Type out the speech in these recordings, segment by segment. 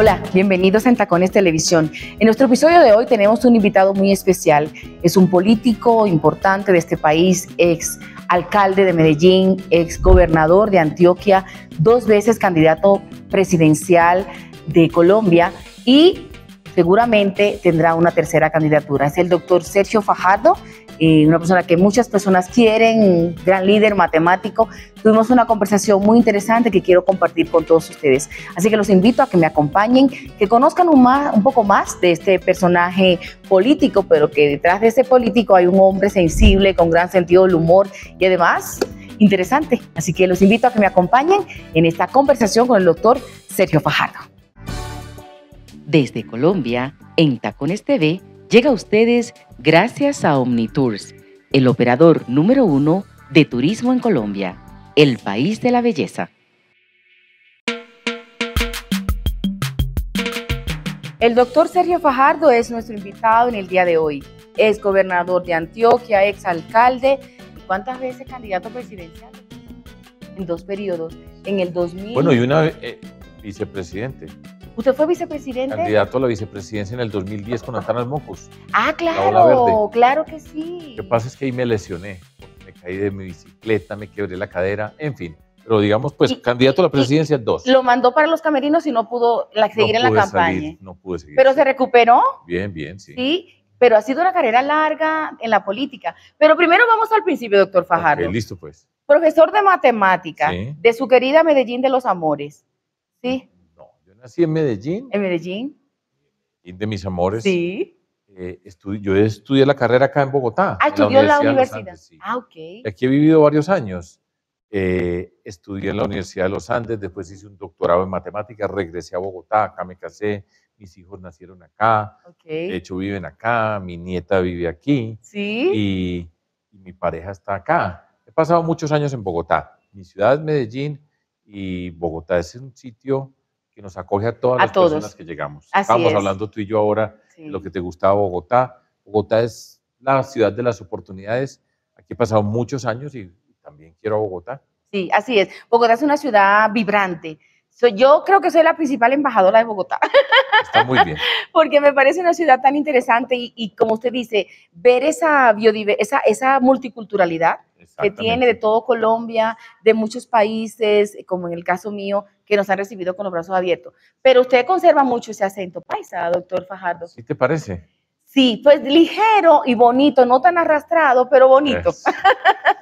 Hola, bienvenidos a en Tacones Televisión. En nuestro episodio de hoy tenemos un invitado muy especial. Es un político importante de este país, ex alcalde de Medellín, ex gobernador de Antioquia, dos veces candidato presidencial de Colombia y seguramente tendrá una tercera candidatura. Es el doctor Sergio Fajardo, una persona que muchas personas quieren, gran líder matemático. Tuvimos una conversación muy interesante que quiero compartir con todos ustedes. Así que los invito a que me acompañen, que conozcan un, más, un poco más de este personaje político, pero que detrás de ese político hay un hombre sensible, con gran sentido del humor y además interesante. Así que los invito a que me acompañen en esta conversación con el doctor Sergio Fajardo. Desde Colombia, en Tacones TV, llega a ustedes gracias a Omnitours, el operador número uno de turismo en Colombia, el país de la belleza. El doctor Sergio Fajardo es nuestro invitado en el día de hoy. Es gobernador de Antioquia, exalcalde. y cuántas veces candidato presidencial en dos periodos, en el 2000. Bueno, y una vez eh, vicepresidente. Usted fue vicepresidente. Candidato a la vicepresidencia en el 2010 con Atanas Mocos. Ah, claro, claro que sí. Lo que pasa es que ahí me lesioné, me caí de mi bicicleta, me quebré la cadera, en fin. Pero digamos, pues, candidato a la presidencia dos. Lo mandó para los camerinos y no pudo seguir en la campaña. no pudo seguir. Pero se recuperó. Bien, bien, sí. Sí, pero ha sido una carrera larga en la política. Pero primero vamos al principio, doctor Fajardo. listo, pues. Profesor de matemática de su querida Medellín de los Amores. Sí nací en Medellín. En Medellín. de mis amores. Sí. Eh, yo estudié la carrera acá en Bogotá. Ah, estudió la universidad. Ah, ok. aquí he vivido varios años. Eh, estudié en la Universidad de los Andes, después hice un doctorado en matemáticas, regresé a Bogotá, acá me casé, mis hijos nacieron acá, okay. de hecho viven acá, mi nieta vive aquí ¿Sí? y, y, mi pareja está acá. He pasado muchos años en Bogotá, mi ciudad es Medellín y Bogotá es un sitio que nos acoge a todas las personas que llegamos. Estábamos Estamos hablando tú y yo ahora de lo que te gustaba Bogotá. Bogotá es la ciudad de las oportunidades. Aquí he pasado muchos años y también quiero a Bogotá. Sí, así es. Bogotá es una ciudad vibrante. yo creo que soy la principal embajadora de Bogotá. Está muy bien. Porque me parece una ciudad tan interesante y, como usted dice, ver esa, esa, esa multiculturalidad que tiene de todo Colombia, de muchos países, como en el caso mío, que nos han recibido con los brazos abiertos. Pero usted conserva mucho ese acento paisa, doctor Fajardo. ¿Y te parece? Sí, pues ligero y bonito, no tan arrastrado, pero bonito.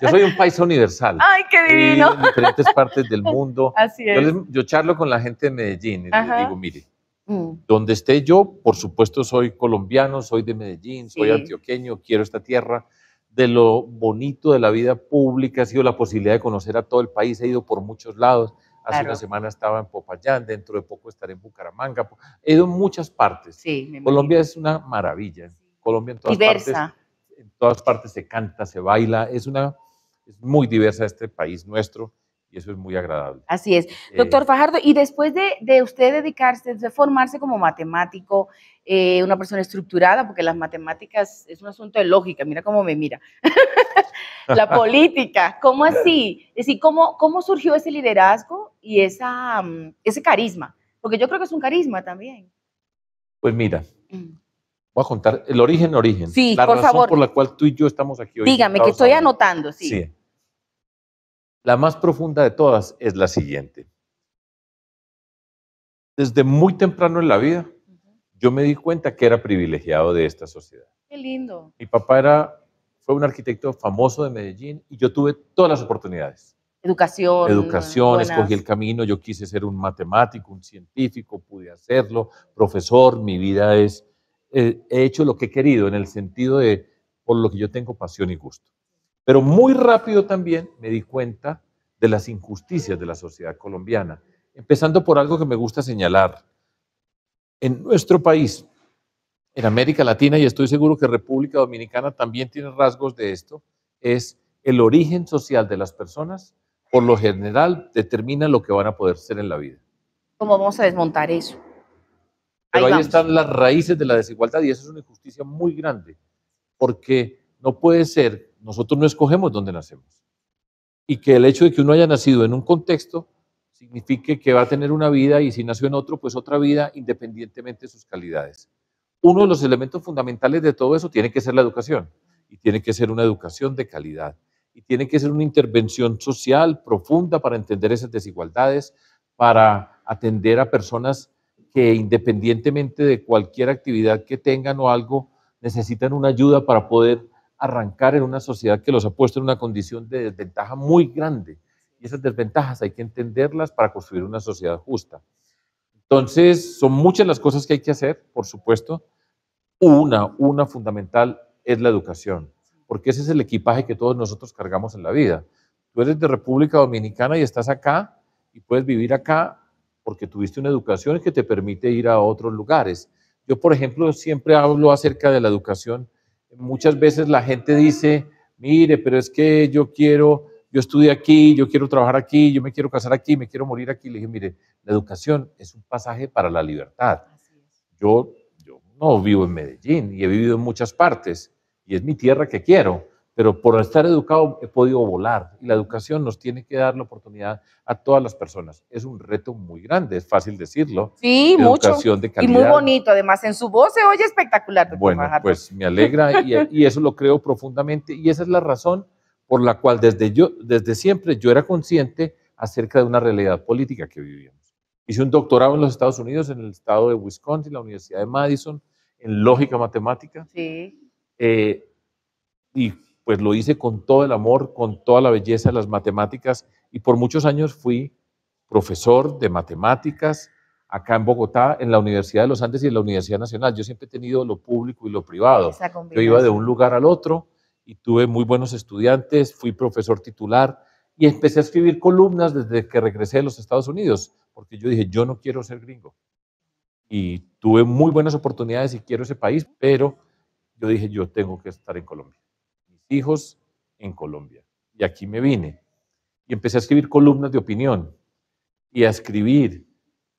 Yo soy un paisa universal. Ay, qué divino. En diferentes partes del mundo. Así es. Yo, yo charlo con la gente de Medellín y digo, mire, mm. donde esté yo, por supuesto soy colombiano, soy de Medellín, soy antioqueño, quiero esta tierra. De lo bonito de la vida pública ha sido la posibilidad de conocer a todo el país, he ido por muchos lados Hace una semana estaba en Popayán, dentro de poco estaré en Bucaramanga. He ido en muchas partes. Colombia es una maravilla. Colombia en todas diversa. partes. En todas partes se canta, se baila. Es, una, es muy diversa este país nuestro y eso es muy agradable. Así es. Eh, Doctor Fajardo, y después de, de, usted dedicarse, de formarse como matemático, eh, una persona estructurada, porque las matemáticas es un asunto de lógica, mira cómo me mira. la política, ¿cómo así? Es decir, ¿cómo, ¿cómo surgió ese liderazgo y esa, mm, ese carisma? Porque yo creo que es un carisma también. Pues mira, mm. voy a contar el origen, origen. la por razón por la cual tú y yo estamos aquí hoy. Dígame, que estoy anotando, sí. La más profunda de todas es la siguiente. Desde muy temprano en la vida, yo me di cuenta que era privilegiado de esta sociedad. Qué lindo. Mi papá era, fue un arquitecto famoso de Medellín y yo tuve todas las oportunidades. Educación. Educación, escogí el camino, yo quise ser un matemático, un científico, pude hacerlo, profesor, mi vida es, eh, he hecho lo que he querido en el sentido de por lo que yo tengo pasión y gusto. Pero muy rápido también me di cuenta de las injusticias de la sociedad colombiana, empezando por algo que me gusta señalar. En nuestro país, en América Latina, y estoy seguro que República Dominicana también tiene rasgos de esto, es el origen social de las personas por lo general determina lo que van a poder ser en la vida. ¿Cómo vamos a desmontar eso? Pero ahí, están las raíces de la desigualdad y eso es una injusticia muy grande, porque no puede ser, nosotros no escogemos dónde nacemos. Y que el hecho de que uno haya nacido en un contexto signifique que va a tener una vida y si nació en otro, pues otra vida independientemente de sus calidades. Uno de los elementos fundamentales de todo eso tiene que ser la educación y tiene que ser una educación de calidad y tiene que ser una intervención social profunda para entender esas desigualdades, para atender a personas que independientemente de cualquier actividad que tengan o algo, necesitan una ayuda para poder arrancar en una sociedad que los ha puesto en una condición de desventaja muy grande. Y esas desventajas hay que entenderlas para construir una sociedad justa. Entonces, son muchas las cosas que hay que hacer, por supuesto. Una, una fundamental es la educación porque ese es el equipaje que todos nosotros cargamos en la vida. Tú eres de República Dominicana y estás acá y puedes vivir acá porque tuviste una educación que te permite ir a otros lugares. Yo, por ejemplo, siempre hablo acerca de la educación. Muchas veces la gente dice, mire, pero es que yo quiero, yo estudié aquí, yo quiero trabajar aquí, yo me quiero casar aquí, me quiero morir aquí. Le dije, mire, la educación es un pasaje para la libertad. Yo, yo no vivo en Medellín y he vivido en muchas partes y es mi tierra que quiero, pero por estar educado he podido volar y la educación nos tiene que dar la oportunidad a todas las personas. Es un reto muy grande, es fácil decirlo. Sí, educación mucho. De calidad. Y muy bonito, además en su voz se oye espectacular. Bueno, pues me alegra y, y, eso lo creo profundamente y esa es la razón por la cual desde, yo, desde siempre yo era consciente acerca de una realidad política que vivíamos. Hice un doctorado en los Estados Unidos, en el estado de Wisconsin, la Universidad de Madison, en lógica matemática. Sí eh, y pues lo hice con todo el amor, con toda la belleza de las matemáticas y por muchos años fui profesor de matemáticas acá en Bogotá, en la Universidad de los Andes y en la Universidad Nacional. Yo siempre he tenido lo público y lo privado. Yo iba de un lugar al otro y tuve muy buenos estudiantes, fui profesor titular y empecé a escribir columnas desde que regresé de los Estados Unidos, porque yo dije, yo no quiero ser gringo. Y tuve muy buenas oportunidades y quiero ese país, pero yo dije, yo tengo que estar en Colombia. Mis hijos en Colombia. Y aquí me vine. Y empecé a escribir columnas de opinión y a escribir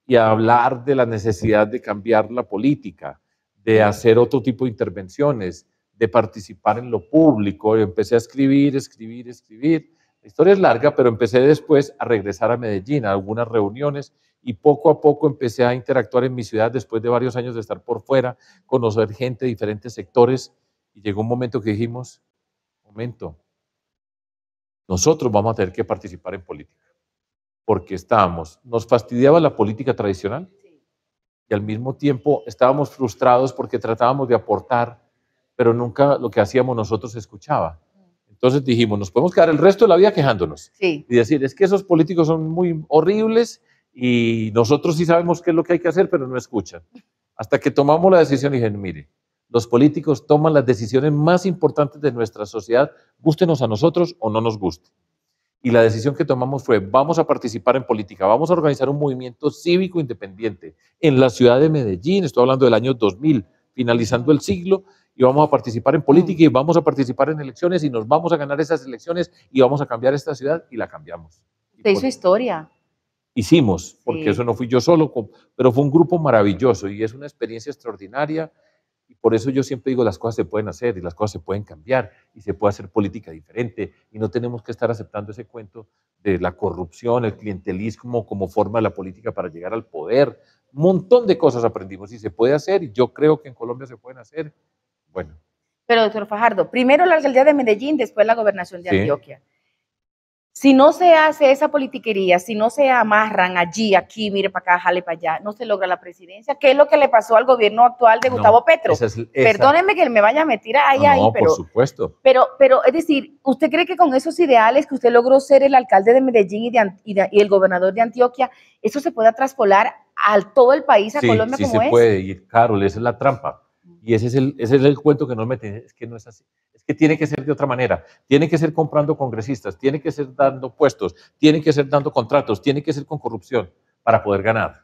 y a hablar de la necesidad de cambiar la política, de hacer otro tipo de intervenciones, de participar en lo público. Y empecé a escribir, escribir, escribir. La historia es larga, pero empecé después a regresar a Medellín, a algunas reuniones, y poco a poco empecé a interactuar en mi ciudad después de varios años de estar por fuera, conocer gente de diferentes sectores, y llegó un momento que dijimos, momento, nosotros vamos a tener que participar en política, porque estábamos, nos fastidiaba la política tradicional, y al mismo tiempo estábamos frustrados porque tratábamos de aportar, pero nunca lo que hacíamos nosotros se escuchaba. Entonces dijimos, nos podemos quedar el resto de la vida quejándonos. Y decir, es que esos políticos son muy horribles y nosotros sí sabemos qué es lo que hay que hacer, pero no escuchan. Hasta que tomamos la decisión y dije, mire, los políticos toman las decisiones más importantes de nuestra sociedad, gústenos a nosotros o no nos guste. Y la decisión que tomamos fue, vamos a participar en política, vamos a organizar un movimiento cívico independiente en la ciudad de Medellín, estoy hablando del año 2000, finalizando el siglo, y vamos a participar en política y mm. vamos a participar en elecciones y nos vamos a ganar esas elecciones y vamos a cambiar esta ciudad y la cambiamos. Se hizo pues, historia. Hicimos, porque eso no fui yo solo, pero fue un grupo maravilloso y es una experiencia extraordinaria. Y por eso yo siempre digo, las cosas se pueden hacer y las cosas se pueden cambiar y se puede hacer política diferente y no tenemos que estar aceptando ese cuento de la corrupción, el clientelismo como forma de la política para llegar al poder. Un montón de cosas aprendimos y se puede hacer y yo creo que en Colombia se pueden hacer bueno. Pero, doctor Fajardo, primero la alcaldía de Medellín, después la gobernación de Antioquia. Si no se hace esa politiquería, si no se amarran allí, aquí, mire para acá, jale para allá, no se logra la presidencia. ¿Qué es lo que le pasó al gobierno actual de Gustavo Petro? Perdóneme Perdónenme que me vaya a meter ahí, no, pero. Por supuesto. Pero, pero, es decir, ¿usted cree que con esos ideales que usted logró ser el alcalde de Medellín y, el gobernador de Antioquia, eso se pueda traspolar a todo el país, a Colombia sí como se puede, y Carol, esa es la trampa. Y ese es el, ese es el cuento que nos meten, es que no es así, es que tiene que ser de otra manera, tiene que ser comprando congresistas, tiene que ser dando puestos, tiene que ser dando contratos, tiene que ser con corrupción para poder ganar.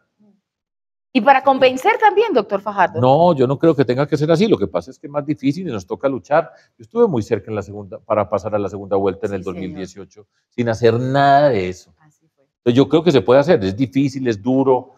Y para convencer también, doctor Fajardo. No, yo no creo que tenga que ser así. Lo que pasa es que es más difícil y nos toca luchar. Yo estuve muy cerca en la segunda, para pasar a la segunda vuelta en el 2018 sin hacer nada de eso. Así fue. Entonces, yo creo que se puede hacer. Es difícil, es duro,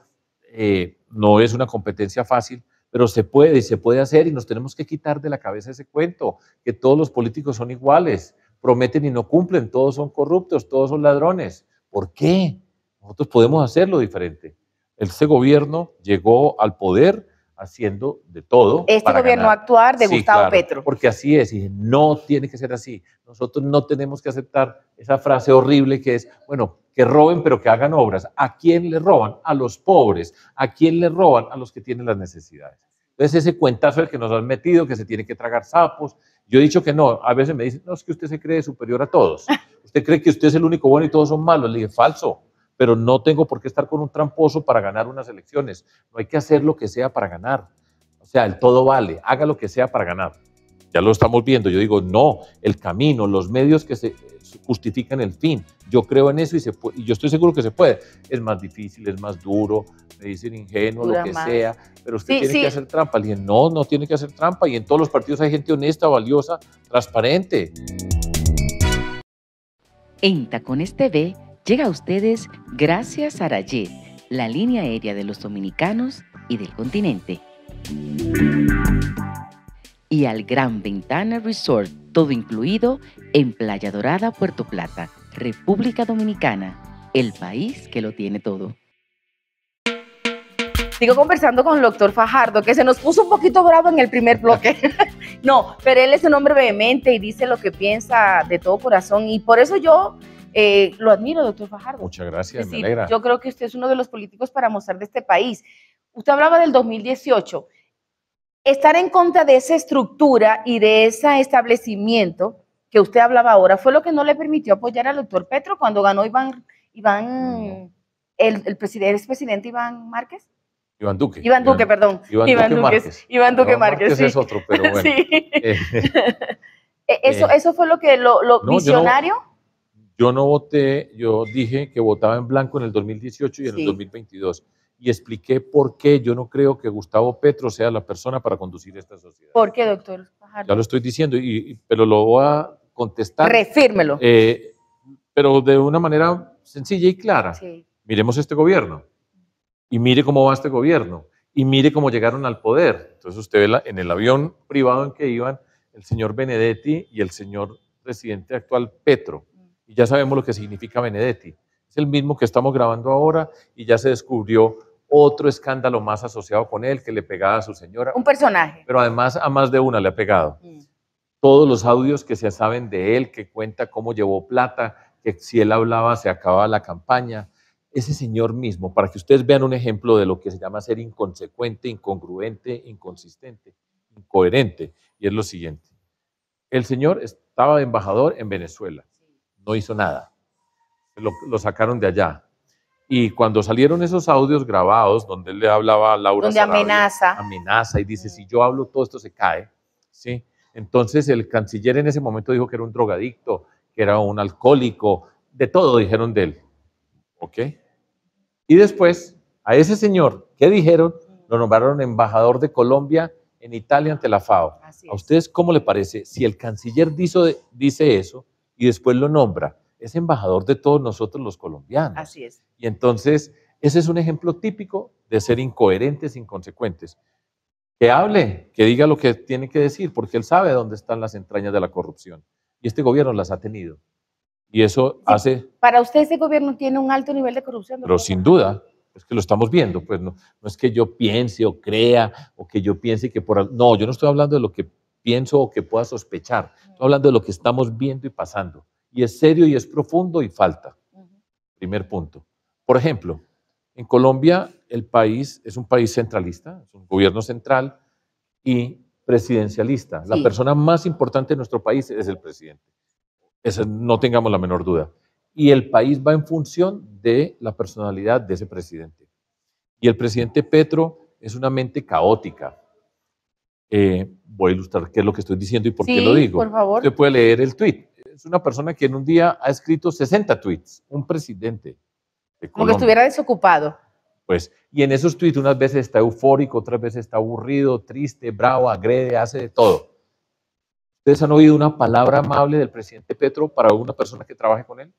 eh, no es una competencia fácil, pero se puede y se puede hacer y nos tenemos que quitar de la cabeza ese cuento, que todos los políticos son iguales, prometen y no cumplen, todos son corruptos, todos son ladrones. ¿Por qué? Nosotros podemos hacerlo diferente. Este gobierno llegó al poder haciendo de todo. Este gobierno actuar de Gustavo Petro. Porque así es, y no tiene que ser así. Nosotros no tenemos que aceptar esa frase horrible que es, bueno, que roben pero que hagan obras. ¿A quién le roban? A los pobres. ¿A quién le roban? A los que tienen las necesidades. Entonces ese cuentazo el que nos han metido, que se tiene que tragar sapos, yo he dicho que no, a veces me dicen, no, es que usted se cree superior a todos, usted cree que usted es el único bueno y todos son malos, le dije, falso, pero no tengo por qué estar con un tramposo para ganar unas elecciones, no hay que hacer lo que sea para ganar, o sea, el todo vale, haga lo que sea para ganar, ya lo estamos viendo, yo digo, no, el camino, los medios que se, justifican el fin. Yo creo en eso y, yo estoy seguro que se puede. Es más difícil, es más duro, me dicen ingenuo, lo que sea, pero usted tiene que hacer trampa. Le dije, no, no tiene que hacer trampa. Y en todos los partidos hay gente honesta, valiosa, transparente. En Tacones TV llega a ustedes gracias a Rayet, la línea aérea de los dominicanos y del continente. Y al Gran Ventana Resort todo incluido en Playa Dorada, Puerto Plata, República Dominicana, el país que lo tiene todo. Sigo conversando con el doctor Fajardo, que se nos puso un poquito bravo en el primer bloque. no, pero él es un hombre vehemente y dice lo que piensa de todo corazón. Y por eso yo eh, lo admiro, doctor Fajardo. Muchas gracias, Yo creo que usted es uno de los políticos para mostrar de este país. Usted hablaba del 2018 estar en contra de esa estructura y de ese establecimiento que usted hablaba ahora fue lo que no le permitió apoyar al doctor Petro cuando ganó Iván, Iván el, presidente, el expresidente Iván Márquez. Iván Duque. Iván Duque, perdón. Iván, Duque, Iván Duque Márquez, es otro, pero bueno. E-, eso, eso fue lo que, lo, visionario. Yo no, voté, yo dije que votaba en blanco en el 2018 y en el 2022 y expliqué por qué yo no creo que Gustavo Petro sea la persona para conducir esta sociedad. ¿Por qué, doctor? Ya lo estoy diciendo, y, pero lo voy a contestar. Refírmelo. Eh, pero de una manera sencilla y clara. Miremos este gobierno y mire cómo va este gobierno y mire cómo llegaron al poder. Entonces usted ve en el avión privado en que iban el señor Benedetti y el señor presidente actual Petro. Y ya sabemos lo que significa Benedetti. Es el mismo que estamos grabando ahora y ya se descubrió otro escándalo más asociado con él, que le pegaba a su señora. Un personaje. Pero además a más de una le ha pegado. Mm. Todos los audios que se saben de él, que cuenta cómo llevó plata, que si él hablaba se acababa la campaña. Ese señor mismo, para que ustedes vean un ejemplo de lo que se llama ser inconsecuente, incongruente, inconsistente, incoherente, y es lo siguiente. El señor estaba embajador en Venezuela, no hizo nada, lo, lo sacaron de allá, y cuando salieron esos audios grabados donde él le hablaba a Laura. Donde amenaza. Amenaza y dice, si yo hablo todo esto se cae. ¿sí? Entonces el canciller en ese momento dijo que era un drogadicto, que era un alcohólico, de todo dijeron de él. ¿Ok? Y después, a ese señor, ¿qué dijeron? Lo nombraron embajador de Colombia en Italia ante la FAO. ¿A ustedes cómo le parece? Si el canciller dice eso y después lo nombra, es embajador de todos nosotros los colombianos. Así es. Y entonces, ese es un ejemplo típico de ser incoherentes, inconsecuentes. Que hable, que diga lo que tiene que decir, porque él sabe dónde están las entrañas de la corrupción. Y este gobierno las ha tenido. Y eso hace... Para usted ese gobierno tiene un alto nivel de corrupción. Pero sin duda, es que lo estamos viendo, pues no, no es que yo piense o crea o que yo piense que por... No, yo no estoy hablando de lo que pienso o que pueda sospechar, estoy mm. hablando de lo que estamos viendo y pasando y es serio y es profundo y falta. Primer punto. Por ejemplo, en Colombia el país es un país centralista, es un gobierno central y presidencialista. La persona más importante de nuestro país es el presidente. no tengamos la menor duda. Y el país va en función de la personalidad de ese presidente. Y el presidente Petro es una mente caótica. Eh, voy a ilustrar qué es lo que estoy diciendo y por qué lo digo. Por Usted puede leer el tweet es una persona que en un día ha escrito 60 tweets, un presidente. Como que estuviera desocupado. Pues, y en esos tweets unas veces está eufórico, otras veces está aburrido, triste, bravo, agrede, hace de todo. ¿Ustedes han oído una palabra amable del presidente Petro para una persona que trabaje con él?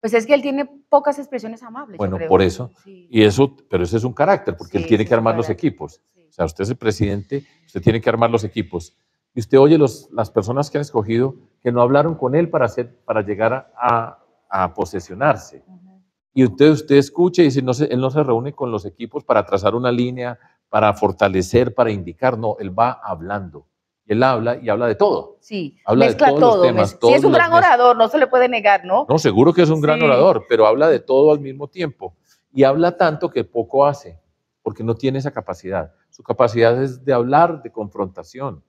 Pues es que él tiene pocas expresiones amables. Bueno, por eso. Y eso, pero ese es un carácter, porque él tiene que armar los equipos. O sea, usted es el presidente, usted tiene que armar los equipos. Y usted oye los, las personas que han escogido que no hablaron con él para, hacer, para llegar a, a posesionarse. Y usted, usted escucha y dice, no él no se reúne con los equipos para trazar una línea, para fortalecer, para indicar, no, él va hablando. Él habla y habla de todo. Sí, habla mezcla de todos todo. Los temas, sí, es un gran orador, no se le puede negar, ¿no? No, seguro que es un gran orador, pero habla de todo al mismo tiempo. Y habla tanto que poco hace, porque no tiene esa capacidad. Su capacidad es de hablar, de confrontación,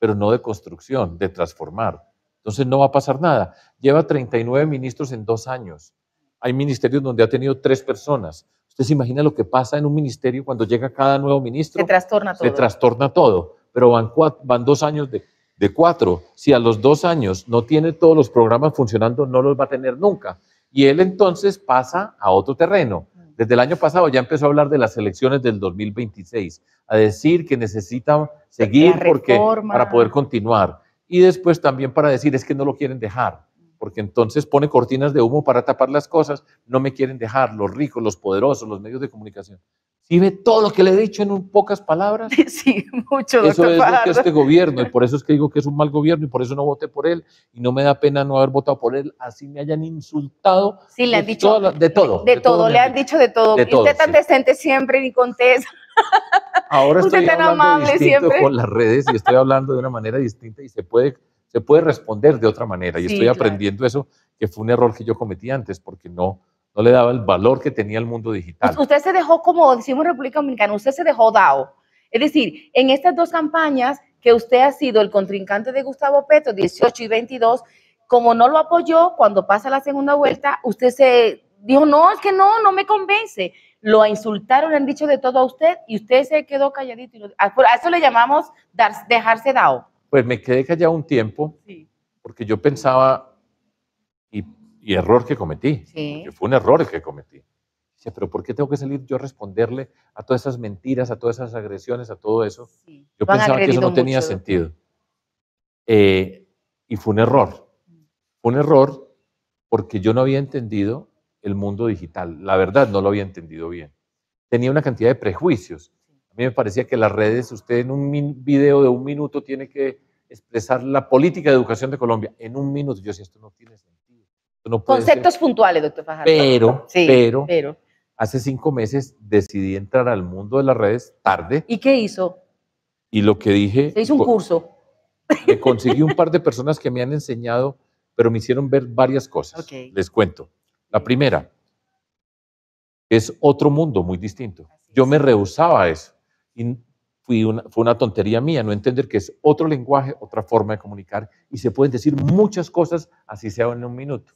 pero no de construcción, de transformar. Entonces no va a pasar nada. Lleva 39 ministros en dos años. Hay ministerios donde ha tenido tres personas. Usted se imagina lo que pasa en un ministerio cuando llega cada nuevo ministro. Se trastorna todo. Se trastorna todo. Pero van, dos años de cuatro. Si a los dos años no tiene todos los programas funcionando, no los va a tener nunca. Y él entonces pasa a otro terreno. Desde el año pasado ya empezó a hablar de las elecciones del 2026, a decir que necesitan seguir porque, para poder continuar. Y después también para decir es que no lo quieren dejar porque entonces pone cortinas de humo para tapar las cosas, no me quieren dejar los ricos, los poderosos, los medios de comunicación. ¿Sí ve todo lo que le he dicho en un pocas palabras? Sí, mucho. Eso es lo que este gobierno, y por eso es que digo que es un mal gobierno, y por eso no voté por él, y no me da pena no haber votado por él, así me hayan insultado. Sí, le han dicho de todo. De, todo, le han dicho de todo. y usted tan decente siempre ni contesta. Ahora estoy usted tan hablando distinto con las redes y estoy hablando de una manera distinta y se puede se puede responder de otra manera. Y estoy aprendiendo eso, que fue un error que yo cometí antes, porque no, no le daba el valor que tenía el mundo digital. Usted se dejó, como decimos en República Dominicana, usted se dejó dao, Es decir, en estas dos campañas que usted ha sido el contrincante de Gustavo Petro, 18 y 22, como no lo apoyó, cuando pasa la segunda vuelta, usted se dijo, no, es que no, no me convence. Lo insultaron, le han dicho de todo a usted y usted se quedó calladito. Y a eso le llamamos dejarse dao. Pues me quedé callado un tiempo porque yo pensaba, y, error que cometí, que fue un error el que cometí. Dice, pero ¿por qué tengo que salir yo a responderle a todas esas mentiras, a todas esas agresiones, a todo eso? Yo pensaba que eso no tenía sentido. Eh, y fue un error. Mm. Fue un error porque yo no había entendido el mundo digital. La verdad, no lo había entendido bien. Tenía una cantidad de prejuicios a mí me parecía que las redes, usted en un video de un minuto tiene que expresar la política de educación de Colombia. En un minuto, yo si esto no tiene sentido. Conceptos puntuales, doctor Fajardo. Pero, pero, hace cinco meses decidí entrar al mundo de las redes tarde. ¿Y qué hizo? Y lo que dije... Se hizo un curso. Me conseguí un par de personas que me han enseñado, pero me hicieron ver varias cosas. Les cuento. La primera, es otro mundo muy distinto. Yo me rehusaba a eso y fue una tontería mía no entender que es otro lenguaje, otra forma de comunicar y se pueden decir muchas cosas así sea en un minuto.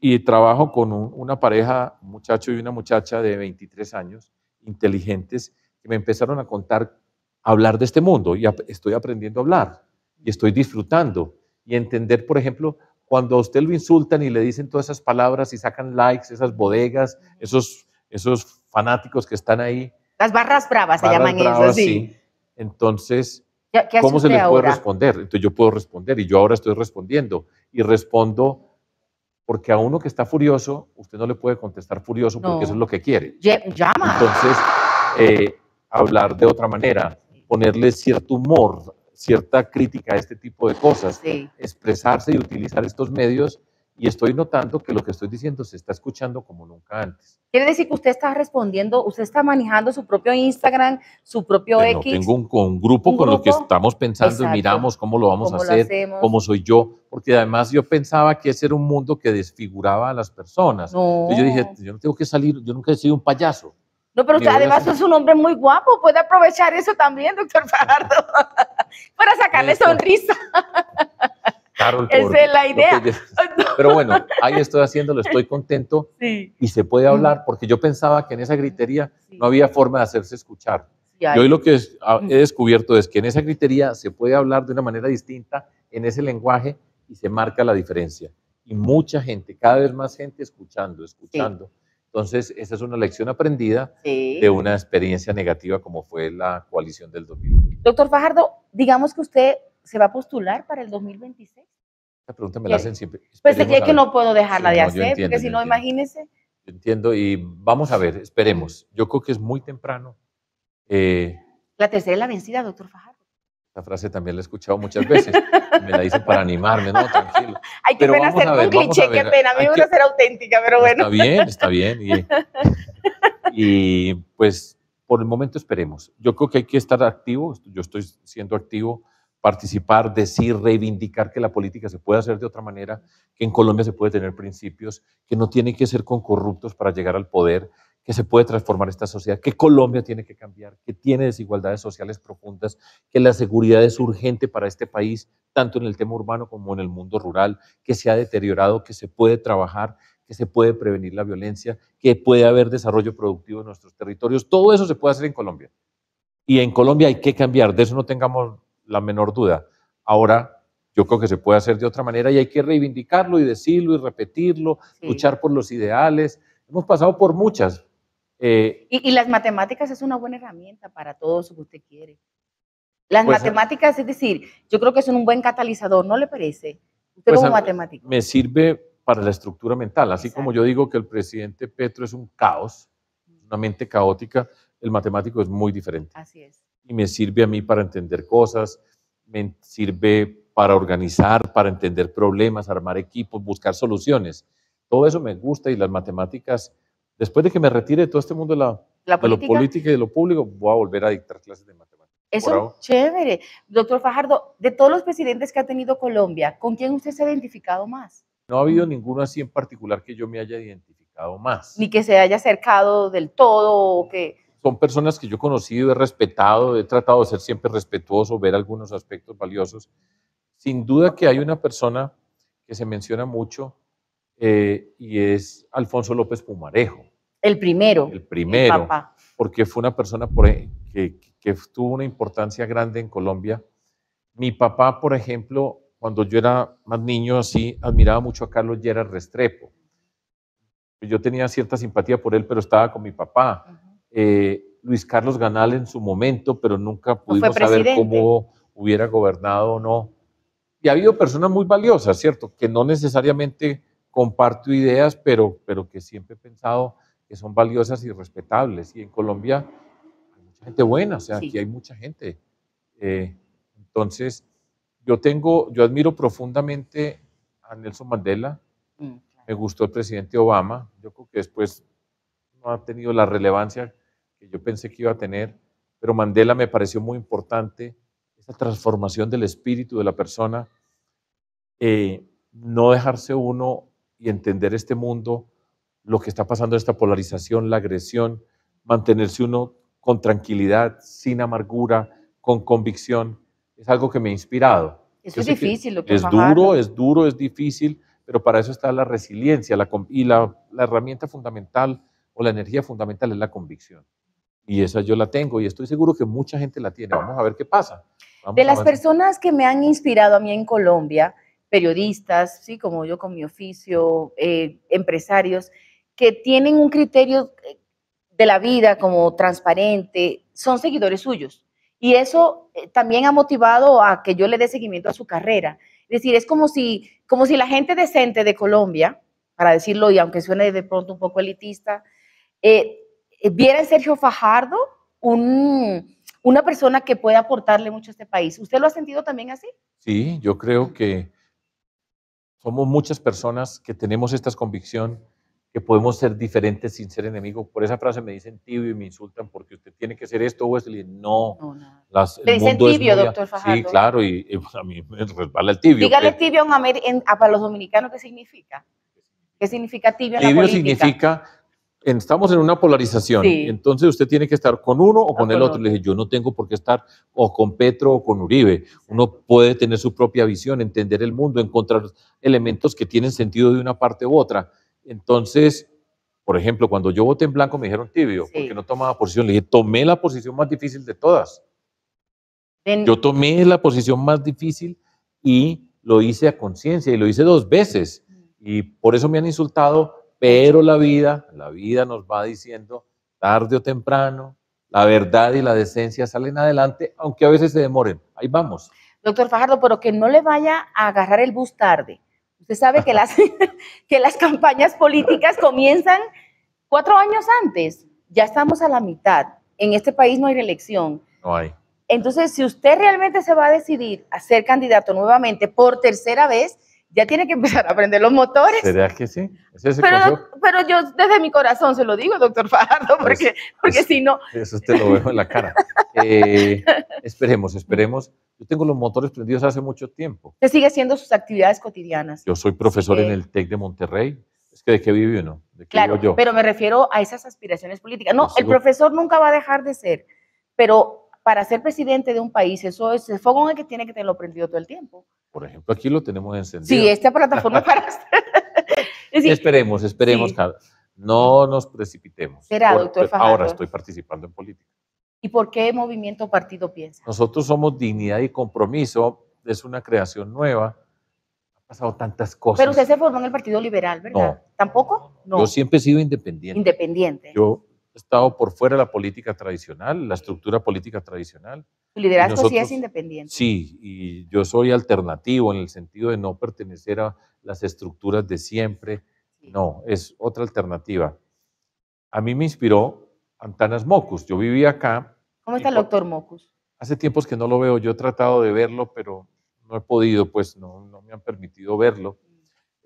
Y trabajo con una pareja, un muchacho y una muchacha de 23 años, inteligentes, que me empezaron a contar, a hablar de este mundo y estoy aprendiendo a hablar y estoy disfrutando y entender, por ejemplo, cuando a usted lo insultan y le dicen todas esas palabras y sacan likes, esas bodegas, esos, esos fanáticos que están ahí, las barras bravas se llaman eso, sí. Entonces, ¿Qué, cómo se le puede responder? Entonces yo puedo responder y yo ahora estoy respondiendo y respondo porque a uno que está furioso, usted no le puede contestar furioso porque eso es lo que quiere. Llama. Entonces, eh, hablar de otra manera, ponerle cierto humor, cierta crítica a este tipo de cosas, expresarse y utilizar estos medios y estoy notando que lo que estoy diciendo se está escuchando como nunca antes. Quiere decir que usted está respondiendo, usted está manejando su propio Instagram, su propio X. tengo un, grupo con lo que estamos pensando y miramos cómo lo vamos a hacer, cómo soy yo, porque además yo pensaba que ese era un mundo que desfiguraba a las personas. yo dije, yo no tengo que salir, yo nunca he sido un payaso. No, pero además es un hombre muy guapo, puede aprovechar eso también, doctor Fajardo, para sacarle sonrisas. sonrisa. Esa es la idea. pero bueno, ahí estoy haciéndolo, estoy contento y se puede hablar, porque yo pensaba que en esa gritería no había forma de hacerse escuchar. y hoy lo que ah, he descubierto es que en esa gritería se puede hablar de una manera distinta, en ese lenguaje, y se marca la diferencia. Y mucha gente, cada vez más gente escuchando, escuchando. Entonces, esa es una lección aprendida de una experiencia negativa como fue la coalición del 2000. Doctor Fajardo, digamos que usted se va a postular para el 2026. Esta pregunta me la hacen siempre. Pues es que no puedo dejarla de hacer, porque si no, imagínense. Yo entiendo y vamos a ver, esperemos. Yo creo que es muy temprano. Eh, la tercera es la vencida, doctor Fajardo. Esta frase también la he escuchado muchas veces. Me la dicen para animarme, ¿no? Tranquilo. Hay que pena hacer un cliché, qué pena. A mí me gusta ser auténtica, pero bueno. Está bien, está bien. Y, y pues por el momento esperemos. Yo creo que hay que estar activo. Yo estoy siendo activo participar, decir, reivindicar que la política se puede hacer de otra manera, que en Colombia se puede tener principios, que no tiene que ser con corruptos para llegar al poder, que se puede transformar esta sociedad, que Colombia tiene que cambiar, que tiene desigualdades sociales profundas, que la seguridad es urgente para este país, tanto en el tema urbano como en el mundo rural, que se ha deteriorado, que se puede trabajar, que se puede prevenir la violencia, que puede haber desarrollo productivo en nuestros territorios. Todo eso se puede hacer en Colombia. Y en Colombia hay que cambiar, de eso no tengamos la menor duda. Ahora yo creo que se puede hacer de otra manera y hay que reivindicarlo y decirlo y repetirlo, luchar por los ideales. Hemos pasado por muchas. Eh, y, las matemáticas es una buena herramienta para todo eso que usted quiere. Las pues, ah, matemáticas, es decir, yo creo que son un buen catalizador, ¿no le parece? Usted pues, matemático. Me sirve para la estructura mental, así como yo digo que el presidente Petro es un caos, una mente caótica, el matemático es muy diferente. Así es y me sirve a mí para entender cosas, me sirve para organizar, para entender problemas, armar equipos, buscar soluciones. Todo eso me gusta y las matemáticas, después de que me retire de todo este mundo de, la, lo político y de lo público, voy a volver a dictar clases de matemáticas. Eso es chévere. Doctor Fajardo, de todos los presidentes que ha tenido Colombia, ¿con quién usted se ha identificado más? No ha habido ninguno así en particular que yo me haya identificado más. Ni que se haya acercado del todo o que son personas que yo he conocido, he respetado, he tratado de ser siempre respetuoso, ver algunos aspectos valiosos. Sin duda que hay una persona que se menciona mucho eh, y es Alfonso López Pumarejo. El primero. El primero. Porque fue una persona por, que, que tuvo una importancia grande en Colombia. Mi papá, por ejemplo, cuando yo era más niño así, admiraba mucho a Carlos Lleras Restrepo. Yo tenía cierta simpatía por él, pero estaba con mi papá. Eh, Luis Carlos Ganal en su momento, pero nunca pudimos saber cómo hubiera gobernado o no. Y ha habido personas muy valiosas, ¿cierto? Que no necesariamente comparto ideas, pero, pero que siempre he pensado que son valiosas y respetables. Y en Colombia hay mucha gente buena, o sea, aquí hay mucha gente. Eh, entonces, yo tengo, yo admiro profundamente a Nelson Mandela, mm, me gustó el presidente Obama, yo creo que después no ha tenido la relevancia que yo pensé que iba a tener, pero Mandela me pareció muy importante, esa transformación del espíritu de la persona, eh, no dejarse uno y entender este mundo, lo que está pasando, esta polarización, la agresión, mantenerse uno con tranquilidad, sin amargura, con convicción, es algo que me ha inspirado. es difícil, lo que es duro, es duro, es difícil, pero para eso está la resiliencia y la herramienta fundamental o la energía fundamental es la convicción. Y esa yo la tengo y estoy seguro que mucha gente la tiene. Vamos a ver qué pasa. de las personas que me han inspirado a mí en Colombia, periodistas, sí, como yo con mi oficio, eh, empresarios, que tienen un criterio eh, de la vida como transparente, son seguidores suyos. Y eso eh, también ha motivado a que yo le dé seguimiento a su carrera. Es decir, es como si, como si la gente decente de Colombia, para decirlo, y aunque suene de pronto un poco elitista, eh, eh, viera Sergio Fajardo una persona que puede aportarle mucho a este país. ¿Usted lo ha sentido también así? Sí, yo creo que somos muchas personas que tenemos esta convicción que podemos ser diferentes sin ser enemigos. Por esa frase me dicen tibio y me insultan porque usted tiene que ser esto o Y no, Las, dicen tibio, doctor Fajardo. Sí, claro, y, pues, a mí me resbala el tibio. Dígale tibio a ah, para los dominicanos qué significa. ¿Qué significa tibio, a en la política? significa estamos en una polarización. Entonces usted tiene que estar con uno o con el otro. Le dije, yo no tengo por qué estar o con Petro o con Uribe. Uno puede tener su propia visión, entender el mundo, encontrar elementos que tienen sentido de una parte u otra. Entonces, por ejemplo, cuando yo voté en blanco me dijeron tibio, porque no tomaba posición. Le dije, tomé la posición más difícil de todas. Yo tomé la posición más difícil y lo hice a conciencia y lo hice dos veces. Y por eso me han insultado pero la vida, la vida nos va diciendo tarde o temprano, la verdad y la decencia salen adelante, aunque a veces se demoren. Ahí vamos. Doctor Fajardo, pero que no le vaya a agarrar el bus tarde. Usted sabe que las, que las campañas políticas comienzan cuatro años antes. Ya estamos a la mitad. En este país no hay reelección. No hay. Entonces, si usted realmente se va a decidir a ser candidato nuevamente por tercera vez, ya tiene que empezar a aprender los motores. ¿Será que sí? pero, pero, yo desde mi corazón se lo digo, doctor Fajardo, pues porque, porque si no... Eso te lo veo en la cara. Eh, esperemos, esperemos. Yo tengo los motores prendidos hace mucho tiempo. ¿Usted sigue siendo sus actividades cotidianas? Yo soy profesor en el TEC de Monterrey. Es que de qué vive uno, de qué claro, vivo yo. Pero me refiero a esas aspiraciones políticas. No, el profesor nunca va a dejar de ser, pero para ser presidente de un país, eso es el fogón el que tiene que tenerlo prendido todo el tiempo. Por ejemplo, aquí lo tenemos encendido. Sí, esta plataforma para... esperemos, esperemos. Carlos. no nos precipitemos. Será, doctor Fajardo. Ahora estoy participando en política. ¿Y por qué movimiento partido piensa? Nosotros somos dignidad y compromiso. Es una creación nueva Ha pasado tantas cosas. Pero usted se formó en el Partido Liberal, ¿verdad? No. ¿Tampoco? No. Yo siempre he sido independiente. Independiente. Yo estado por fuera de la política tradicional, la estructura política tradicional. Tu liderazgo sí es independiente. Sí, y yo soy alternativo en el sentido de no pertenecer a las estructuras de siempre. No, es otra alternativa. A mí me inspiró Antanas Mocus. Yo vivía acá. ¿Cómo está el doctor Mocus? Hace tiempos que no lo veo. Yo he tratado de verlo, pero no he podido, pues no, me han permitido verlo. Mm.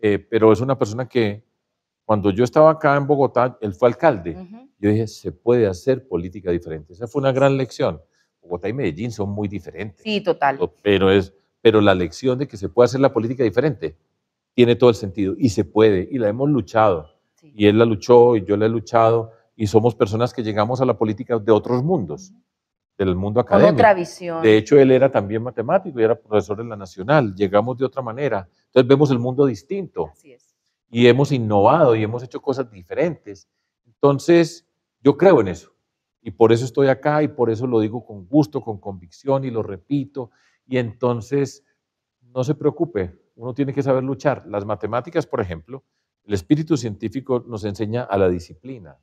Eh, pero es una persona que cuando yo estaba acá en Bogotá, él fue alcalde. Yo dije, se puede hacer política diferente. Esa fue una gran lección. Bogotá y Medellín son muy diferentes. Sí, total. Pero, es, pero la lección de que se puede hacer la política diferente tiene todo el sentido y se puede y la hemos luchado. Y él la luchó y yo la he luchado y somos personas que llegamos a la política de otros mundos, del mundo académico. Con otra visión. De hecho, él era también matemático y era profesor en la Nacional. Llegamos de otra manera. Entonces vemos el mundo distinto. Así es y hemos innovado y hemos hecho cosas diferentes. Entonces, yo creo en eso. Y por eso estoy acá y por eso lo digo con gusto, con convicción y lo repito. Y entonces, no se preocupe, uno tiene que saber luchar. Las matemáticas, por ejemplo, el espíritu científico nos enseña a la disciplina,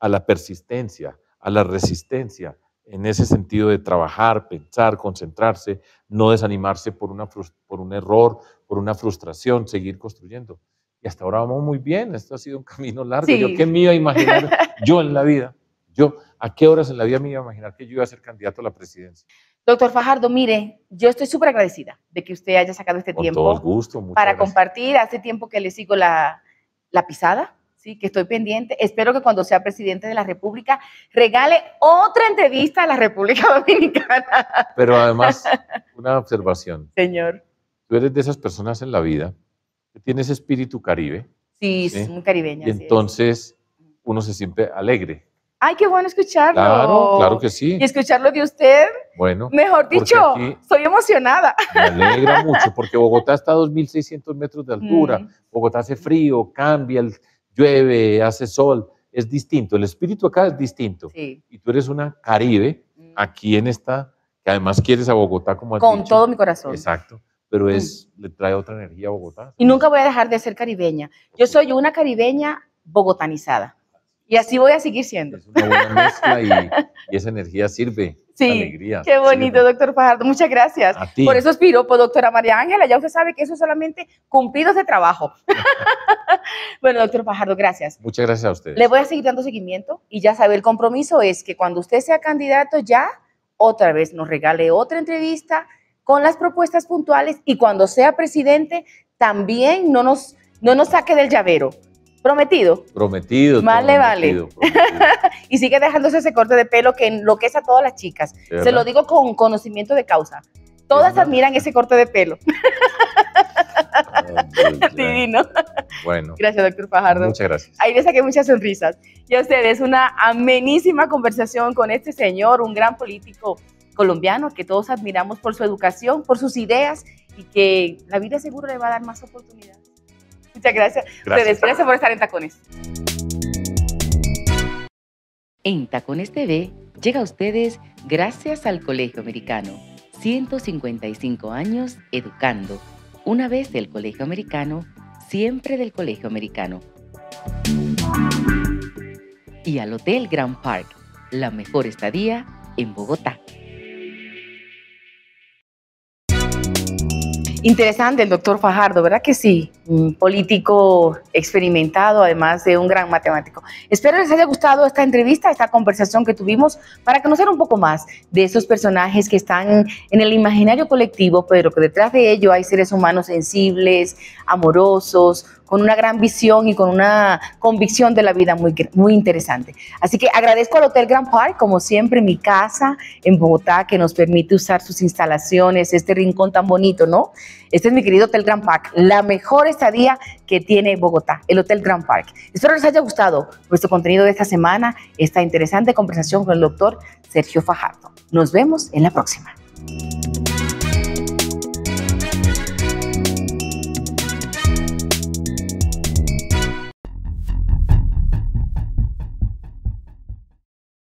a la persistencia, a la resistencia, en ese sentido de trabajar, pensar, concentrarse, no desanimarse por, un error, por una frustración, seguir construyendo. Y hasta ahora vamos muy bien, esto ha sido un camino largo. Yo qué me iba a imaginar yo en la vida, yo a qué horas en la vida me iba a imaginar que yo iba a ser candidato a la presidencia. Doctor Fajardo, mire, yo estoy súper agradecida de que usted haya sacado este tiempo para compartir. Hace tiempo que le sigo la, la pisada, sí, que estoy pendiente. Espero que cuando sea presidente de la República regale otra entrevista a la República Dominicana. Pero además, una observación. Señor. Tú eres de esas personas en la vida Tienes espíritu caribe. Sí, ¿sí? muy caribeña. entonces uno se siente alegre. Ay, qué bueno escucharlo. Claro, claro que sí. Y escucharlo de usted. Bueno. Mejor dicho, estoy soy emocionada. Me alegra mucho porque Bogotá está a 2.600 metros de altura. Mm. Bogotá hace frío, cambia, llueve, hace sol. Es distinto. El espíritu acá es distinto. Sí. Y tú eres una caribe mm. aquí en esta, que además quieres a Bogotá como has Con todo mi corazón. Exacto pero mm. es, le trae otra energía a Bogotá. Y nunca voy a dejar de ser caribeña. Yo soy una caribeña bogotanizada. Y así voy a seguir siendo. Es una y, esa energía sirve. Sí, alegría, qué bonito, doctor Fajardo. Muchas gracias a ti. por doctora María Ángela. Ya usted sabe que eso es solamente cumplidos de trabajo. bueno, doctor Fajardo, gracias. Muchas gracias a usted. Le voy a seguir dando seguimiento y ya sabe, el compromiso es que cuando usted sea candidato ya, otra vez nos regale otra entrevista con las propuestas puntuales y cuando sea presidente también no nos, no nos saque del llavero. Prometido. Prometido. Más le vale. y sigue dejándose ese corte de pelo que enloquece a todas las chicas. Se lo digo con conocimiento de causa. Todas admiran ese corte de pelo. Divino. Ah, pues, bueno. Gracias, doctor Fajardo. Muchas gracias. Ahí le saqué muchas sonrisas. Y a ustedes, una amenísima conversación con este señor, un gran político colombiano que todos admiramos por su educación, por sus ideas y que la vida seguro le va a dar más oportunidades. Muchas gracias. Gracias, Ustedes, por estar en Tacones. En Tacones TV llega a ustedes gracias al Colegio Americano. 155 años educando. Una vez del Colegio Americano, siempre del Colegio Americano. Y al Hotel Grand Park, la mejor estadía en Bogotá. Interesante el doctor Fajardo, ¿verdad que sí? Un político experimentado, además de un gran matemático. Espero les haya gustado esta entrevista, esta conversación que tuvimos para conocer un poco más de esos personajes que están en el imaginario colectivo, pero que detrás de ello hay seres humanos sensibles, amorosos, con una gran visión y con una convicción de la vida muy, muy interesante. Así que agradezco al Hotel Grand Park, como siempre, mi casa en Bogotá, que nos permite usar sus instalaciones, este rincón tan bonito, ¿no? Este es mi querido Hotel Grand Park, la mejor estadía que tiene Bogotá, el Hotel Grand Park. Espero les haya gustado nuestro contenido de esta semana, esta interesante conversación con el doctor Sergio Fajardo. Nos vemos en la próxima.